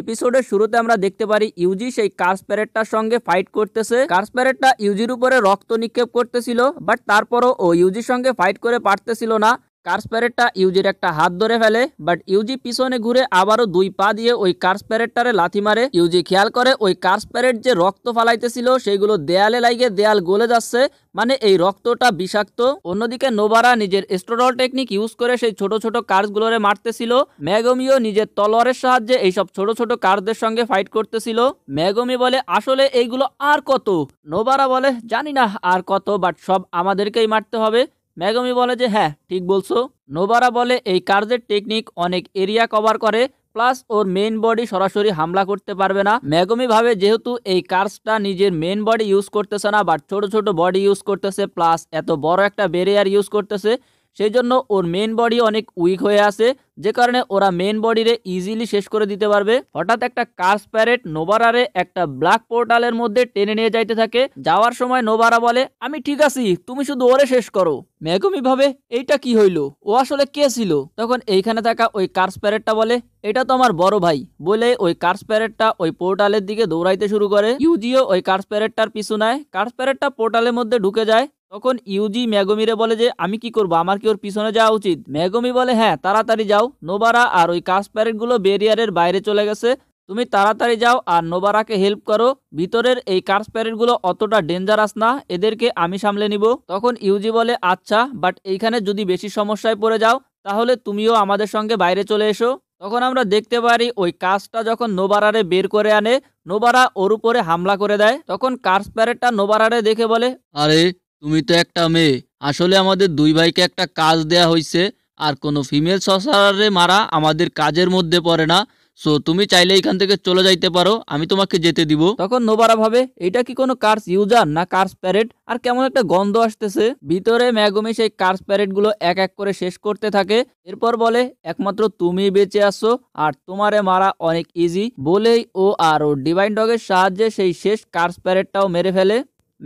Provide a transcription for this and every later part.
এপিসোডের শুরুতে আমরা দেখতে পারি ইউজি সেই কার্স প্যারেডটার সঙ্গে ফাইট করতেছে কার্স প্যারেটটা ইউজির উপরে রক্ত নিক্ষেপ করতেছিল বাট তারপরও ও ইউজির সঙ্গে ফাইট করে পারতেছিল না কার্স প্যারেটটা ইউজির একটা হাত ধরে ফেলে বাট ইউজি পিছনে ঘুরে আবারও দুই পা দিয়ে ওই কার্স প্যারেটটারে লাথি মারে ইউজি খেয়াল করে ওই কার্স প্যারেট যে রক্ত ফালাইতেছিল সেইগুলো দেয়ালে লাগিয়ে দেয়াল গলে যাচ্ছে মানে এই রক্তটা বিষাক্ত অন্যদিকে নোবারা নিজের স্টোরল টেকনিক ইউজ করে সেই ছোট ছোট কার্সগুলোরে মারতেছিল ম্যাগমিও নিজের তলোয়ারের সাহায্যে এইসব ছোট ছোট কার্সদের সঙ্গে ফাইট করতেছিল ম্যাগমি বলে আসলে এইগুলো আর কত নোবারা বলে জানি না আর কত বাট সব আমাদেরকেই মারতে হবে ম্যাগমি বলে যে হ্যাঁ ঠিক বলছো নোবারা বলে এই কার্যের টেকনিক অনেক এরিয়া কভার করে প্লাস ওর মেন বডি সরাসরি হামলা করতে পারবে না ম্যাগমি ভাবে যেহেতু এই কার্সটা নিজের মেন বডি ইউজ করতেছে না বাট ছোট ছোট বডি ইউজ করতেছে প্লাস এত বড় একটা বেরিয়ার ইউজ করতেছে সেই জন্য ওর মেন বডি অনেক উইক হয়ে আছে যে কারণে ওরা মেন বডিরে ইজিলি শেষ করে দিতে পারবে হঠাৎ একটা কার্স প্যারেট নোবারারে একটা ব্ল্যাক পোর্টালের মধ্যে টেনে নিয়ে যাইতে থাকে যাওয়ার সময় নোবারা বলে আমি ঠিক আছি তুমি শুধু ওরে শেষ করো ম্যাগমি ভাবে এইটা কি হইল ও আসলে কে ছিল তখন এইখানে থাকা ওই কার্স প্যারেটটা বলে এটা তো আমার বড় ভাই বলে ওই কার্স প্যারেটটা ওই পোর্টালের দিকে দৌড়াইতে শুরু করে ইউজিও ওই কার্স প্যারেটটার পিছু নেয় কার্স প্যারেটটা পোর্টালের মধ্যে ঢুকে যায় তখন ইউজি ম্যাগমিরে বলে যে আমি কি করব আমার কি ওর পিছনে যাওয়া উচিত ম্যাগমি বলে হ্যাঁ তাড়াতাড়ি যাও নোবারা আর ওই কাজ প্যারেটগুলো ব্যারিয়ারের বাইরে চলে গেছে তুমি তাড়াতাড়ি যাও আর নোবারাকে হেল্প করো ভিতরের এই কার্স প্যারেটগুলো অতটা ডেঞ্জারাস না এদেরকে আমি সামলে নিব তখন ইউজি বলে আচ্ছা বাট এইখানে যদি বেশি সমস্যায় পড়ে যাও তাহলে তুমিও আমাদের সঙ্গে বাইরে চলে এসো তখন আমরা দেখতে পারি ওই কাজটা যখন নোবারারে বের করে আনে নোবারা ওর উপরে হামলা করে দেয় তখন কার্স প্যারেটটা নোবারারে দেখে বলে আরে তুমি তো একটা মেয়ে আসলে আমাদের দুই ভাইকে একটা কাজ দেয়া হয়েছে আর কোনো ফিমেল সসারারে মারা আমাদের কাজের মধ্যে পড়ে না সো তুমি চাইলে এখান থেকে চলে যাইতে পারো আমি তোমাকে যেতে দিব তখন নোবারা ভাবে এটা কি কোনো কার্স ইউজার না কার্স প্যারেড আর কেমন একটা গন্ধ আসতেছে ভিতরে ম্যাগমি সেই কার্স প্যারেডগুলো এক এক করে শেষ করতে থাকে এরপর বলে একমাত্র তুমি বেঁচে আসো আর তোমারে মারা অনেক ইজি বলেই ও আর ও ডিভাইন ডগের সাহায্যে সেই শেষ কার্স প্যারেডটাও মেরে ফেলে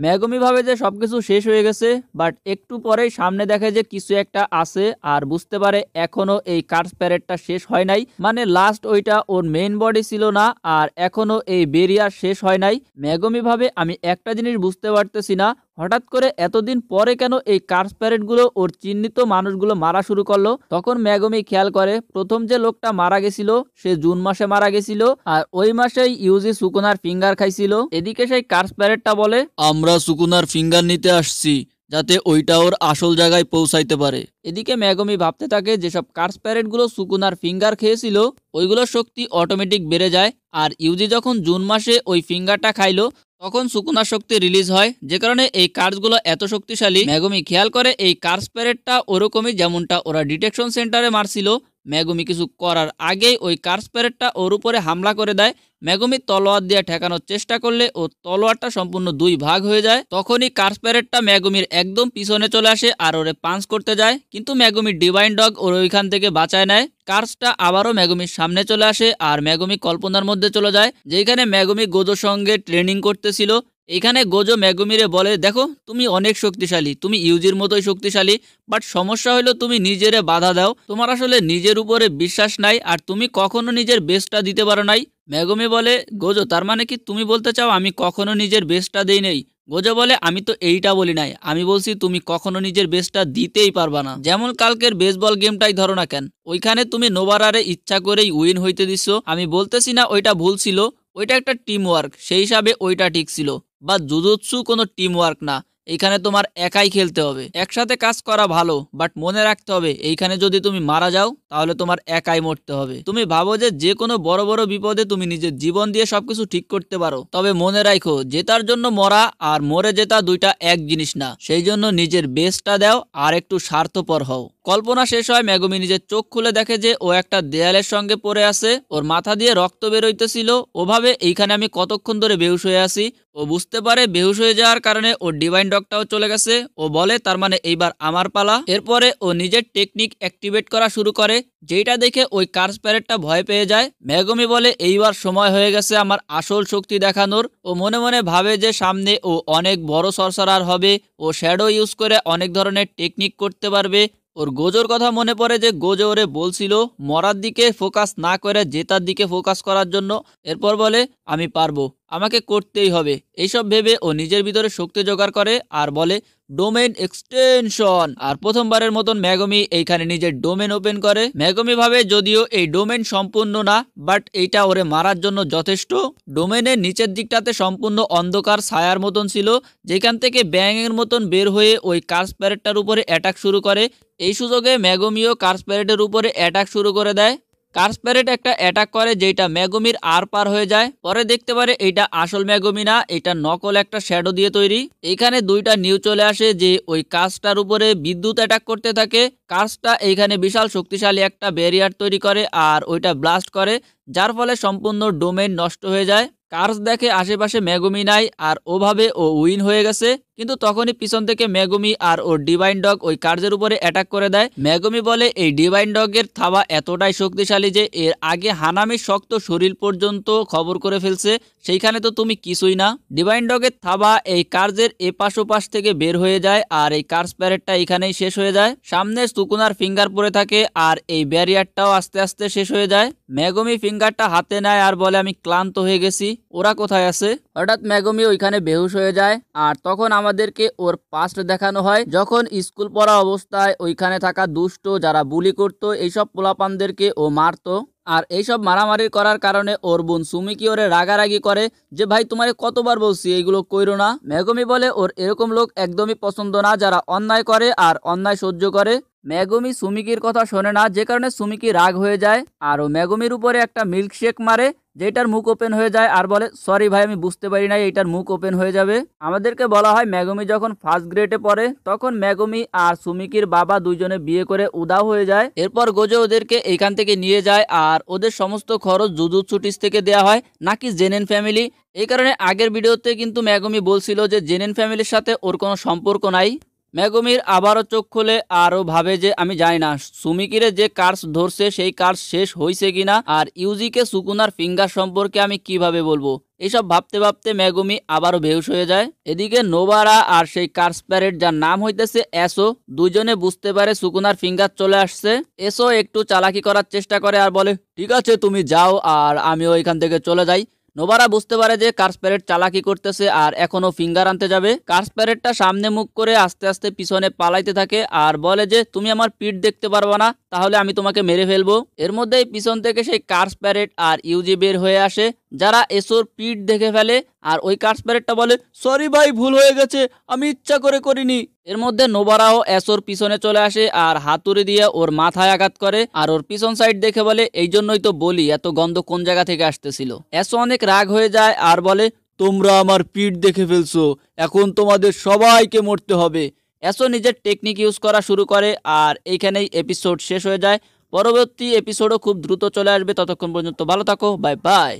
ম্যাগমি ভাবে যে সব কিছু শেষ হয়ে গেছে বাট একটু পরেই সামনে দেখে যে কিছু একটা আছে আর বুঝতে পারে এখনও এই কার্স প্যারেডটা শেষ হয় নাই মানে লাস্ট ওইটা ওর মেইন বডি ছিল না আর এখনও এই বেরিয়ার শেষ হয় নাই ম্যাগমি ভাবে আমি একটা জিনিস বুঝতে পারতেছি না হঠাৎ করে এতদিন পরে কেন এই কার্স প্যারেটগুলো ওর চিহ্নিত মানুষগুলো মারা শুরু করলো তখন ম্যাগমি খেয়াল করে প্রথম যে লোকটা মারা গেছিল সে জুন মাসে মারা গেছিল আর ওই মাসেই ইউজি সুকুনার ফিঙ্গার খাইছিল এদিকে সেই কার্স প্যারেটটা বলে আমরা সুকুনার ফিঙ্গার নিতে আসছি যাতে ওইটা ওর আসল জায়গায় পৌঁছাইতে পারে এদিকে ম্যাগমি ভাবতে থাকে যেসব কার্স প্যারেটগুলো সুকুনার ফিঙ্গার খেয়েছিল ওইগুলোর শক্তি অটোমেটিক বেড়ে যায় আর ইউজি যখন জুন মাসে ওই ফিঙ্গারটা খাইলো তখন সুকুনা শক্তি রিলিজ হয় যে কারণে এই কার্সগুলো এত শক্তিশালী মেগমি খেয়াল করে এই কার্স প্যারেডটা ওরকমই যেমনটা ওরা ডিটেকশন সেন্টারে মারছিল মেগুমি কিছু করার আগেই ওই প্যারেডটা ওর উপরে হামলা করে দেয় মেগুমি তলোয়ার দিয়ে ঠেকানোর চেষ্টা করলে ও তলোয়ারটা সম্পূর্ণ দুই ভাগ হয়ে যায় তখনই প্যারেডটা মেগুমির একদম পিছনে চলে আসে আর ওরে পাঞ্চ করতে যায় কিন্তু মেগুমির ডিভাইন ডগ ওর ওইখান থেকে বাঁচায় নেয় কার্সটা আবারও মেগুমির সামনে চলে আসে আর মেগুমি কল্পনার মধ্যে চলে যায় যেখানে মেগুমি গোদোর সঙ্গে ট্রেনিং করতেছিল এখানে গোজো মেগুমিরে বলে দেখো তুমি অনেক শক্তিশালী তুমি ইউজির মতোই শক্তিশালী বাট সমস্যা হলো তুমি নিজেরে বাধা দাও তোমার আসলে নিজের উপরে বিশ্বাস নাই আর তুমি কখনো নিজের বেস্টটা দিতে পারো নাই মেগুমি বলে গোজো তার মানে কি তুমি বলতে চাও আমি কখনো নিজের বেস্টটা দিই নেই গোজো বলে আমি তো এইটা বলি নাই আমি বলছি তুমি কখনো নিজের বেস্টটা দিতেই পারবা না যেমন কালকের বেসবল গেমটাই ধরো না কেন ওইখানে তুমি নোবারারে ইচ্ছা করেই উইন হইতে দিছো আমি বলতেছি না ওইটা ভুল ছিল ওইটা একটা টিম ওয়ার্ক সেই হিসাবে ওইটা ঠিক ছিল বা জুজুৎসু কোনো টিম ওয়ার্ক না এখানে তোমার একাই খেলতে হবে একসাথে কাজ করা ভালো বাট মনে রাখতে হবে এইখানে যদি তুমি মারা যাও তাহলে তোমার একাই মরতে হবে তুমি ভাবো যে যে কোনো বড় বড় বিপদে তুমি নিজের জীবন দিয়ে সবকিছু ঠিক করতে পারো তবে মনে রাখো জেতার জন্য মরা আর মরে জেতা দুইটা এক জিনিস না সেই জন্য নিজের বেস্টটা দাও আর একটু স্বার্থপর হও কল্পনা শেষ হয় ম্যাগমি নিজের চোখ খুলে দেখে যে ও একটা দেয়ালের সঙ্গে পড়ে আছে ওর মাথা দিয়ে রক্ত বেরোইতেছিল ওভাবে এইখানে আমি কতক্ষণ ধরে বেহুশ হয়ে আছি ও বুঝতে পারে বেহুশ হয়ে যাওয়ার কারণে ওর ডিভাইন ডকটাও চলে গেছে ও বলে তার মানে এইবার আমার পালা এরপরে ও নিজের টেকনিক অ্যাক্টিভেট করা শুরু করে যেটা দেখে ওই কার্স প্যারেটটা ভয় পেয়ে যায় ম্যাগমি বলে এইবার সময় হয়ে গেছে আমার আসল শক্তি দেখানোর ও মনে মনে ভাবে যে সামনে ও অনেক বড় সরসরার হবে ও শ্যাডো ইউজ করে অনেক ধরনের টেকনিক করতে পারবে ওর গোজোর কথা মনে পড়ে যে গোজো ওরে বলছিল মরার দিকে ফোকাস না করে জেতার দিকে ফোকাস করার জন্য এরপর বলে আমি পারবো আমাকে করতেই হবে এইসব ভেবে ও নিজের ভিতরে শক্তি জোগাড় করে আর বলে ডোমেন এক্সটেনশন আর প্রথমবারের মতন ম্যাগমি এইখানে নিজের ডোমেন ওপেন করে ম্যাগমি ভাবে যদিও এই ডোমেন সম্পূর্ণ না বাট এইটা ওরে মারার জন্য যথেষ্ট ডোমেনের নিচের দিকটাতে সম্পূর্ণ অন্ধকার ছায়ার মতন ছিল যেখান থেকে ব্যাঙের মতন বের হয়ে ওই কার্স প্যারেডটার উপরে অ্যাটাক শুরু করে এই সুযোগে ম্যাগমিও কার্স প্যারেডের উপরে অ্যাটাক শুরু করে দেয় কার্সপ্যারেট একটা অ্যাটাক করে যেটা ম্যাগমির আর পার হয়ে যায় পরে দেখতে পারে এটা আসল ম্যাগমি না এটা নকল একটা শ্যাডো দিয়ে তৈরি এখানে দুইটা নিউ চলে আসে যে ওই কাজটার উপরে বিদ্যুৎ অ্যাটাক করতে থাকে কার্সটা এইখানে বিশাল শক্তিশালী একটা ব্যারিয়ার তৈরি করে আর ওইটা ব্লাস্ট করে যার ফলে সম্পূর্ণ ডোমেন নষ্ট হয়ে যায় কার্স দেখে আশেপাশে ম্যাগমি নাই আর ওভাবে ও উইন হয়ে গেছে কিন্তু তখনই পিছন থেকে মেগুমি আর ওর ডিভাইন ডগ ওই কার্যের উপরে অ্যাটাক করে দেয় মেগুমি বলে এই ডিভাইন ডগের থাবা এতটাই শক্তিশালী যে এর আগে হানামি শক্ত শরীর পর্যন্ত খবর করে ফেলছে সেইখানে তো তুমি কিছুই না ডিভাইন ডগের থাবা এই কার্যের এপাশ ওপাশ থেকে বের হয়ে যায় আর এই কার্স প্যারেডটা এখানেই শেষ হয়ে যায় সামনে সুকুনার ফিঙ্গার পরে থাকে আর এই ব্যারিয়ারটাও আস্তে আস্তে শেষ হয়ে যায় মেগমি ফিঙ্গারটা হাতে নেয় আর বলে আমি ক্লান্ত হয়ে গেছি ওরা কোথায় আছে হঠাৎ মেগমি ওইখানে বেহুশ হয়ে যায় আর তখন আমার আমাদেরকে ওর পাস্ট দেখানো হয় যখন স্কুল পড়া অবস্থায় ওইখানে থাকা দুষ্ট যারা বুলি করত এইসব পোলাপানদেরকে ও মারতো আর এইসব মারামারি করার কারণে ওর বোন সুমিকি ওরে রাগারাগি করে যে ভাই তোমারে কতবার বলছি এইগুলো কইরো না মেঘমি বলে ওর এরকম লোক একদমই পছন্দ না যারা অন্যায় করে আর অন্যায় সহ্য করে ম্যাগমি সুমিকির কথা শোনে না যে কারণে সুমিকি রাগ হয়ে যায় আর ও ম্যাগমির উপরে একটা মিল্কশেক মারে যেটার মুখ ওপেন হয়ে যায় আর বলে সরি ভাই আমি বুঝতে পারি না এটার মুখ ওপেন হয়ে যাবে আমাদেরকে বলা হয় ম্যাগমি যখন ফার্স্ট গ্রেডে পড়ে তখন ম্যাগমি আর সুমিকির বাবা দুইজনে বিয়ে করে উদাও হয়ে যায় এরপর গোজে ওদেরকে এখান থেকে নিয়ে যায় আর ওদের সমস্ত খরচ ছুটিস থেকে দেয়া হয় নাকি জেনেন ফ্যামিলি এই কারণে আগের ভিডিওতে কিন্তু ম্যাগমি বলছিল যে জেনেন ফ্যামিলির সাথে ওর কোনো সম্পর্ক নাই ম্যাগমির আবারও চোখ খুলে আরও ভাবে যে আমি যাই না সুমিকিরে যে কার্স ধরছে সেই কার্স শেষ হয়েছে কিনা আর ইউজিকে সুকুনার ফিঙ্গার সম্পর্কে আমি কিভাবে বলবো এসব ভাবতে ভাবতে ম্যাগমি আবারও বেহুশ হয়ে যায় এদিকে নোভারা আর সেই কার্স প্যারেড যার নাম হইতেছে এসো দুজনে বুঝতে পারে সুকুনার ফিঙ্গার চলে আসছে এসো একটু চালাকি করার চেষ্টা করে আর বলে ঠিক আছে তুমি যাও আর আমিও এখান থেকে চলে যাই নোবারা বুঝতে পারে যে কার্স প্যারেড চালাকি করতেছে আর এখনও ফিঙ্গার আনতে যাবে কার্স প্যারেডটা সামনে মুখ করে আস্তে আস্তে পিছনে পালাইতে থাকে আর বলে যে তুমি আমার পিঠ দেখতে পারবো না তাহলে আমি তোমাকে মেরে ফেলবো এর মধ্যেই পিছন থেকে সেই কার্স প্যারেড আর ইউজি বের হয়ে আসে যারা এসোর পিঠ দেখে ফেলে আর ওই কার্স প্যারেডটা বলে সরি ভাই ভুল হয়ে গেছে আমি ইচ্ছা করে করিনি এর মধ্যে নোবারাও এসোর পিছনে চলে আসে আর হাতুড়ি দিয়ে ওর মাথায় আঘাত করে আর ওর পিছন সাইড দেখে বলে এই জন্যই তো বলি এত গন্ধ কোন জায়গা থেকে আসতেছিল এসো অনেক রাগ হয়ে যায় আর বলে তোমরা আমার পিঠ দেখে ফেলছো এখন তোমাদের সবাইকে মরতে হবে এসো নিজের টেকনিক ইউজ করা শুরু করে আর এইখানেই এপিসোড শেষ হয়ে যায় পরবর্তী এপিসোডও খুব দ্রুত চলে আসবে ততক্ষণ পর্যন্ত ভালো থাকো বাই বাই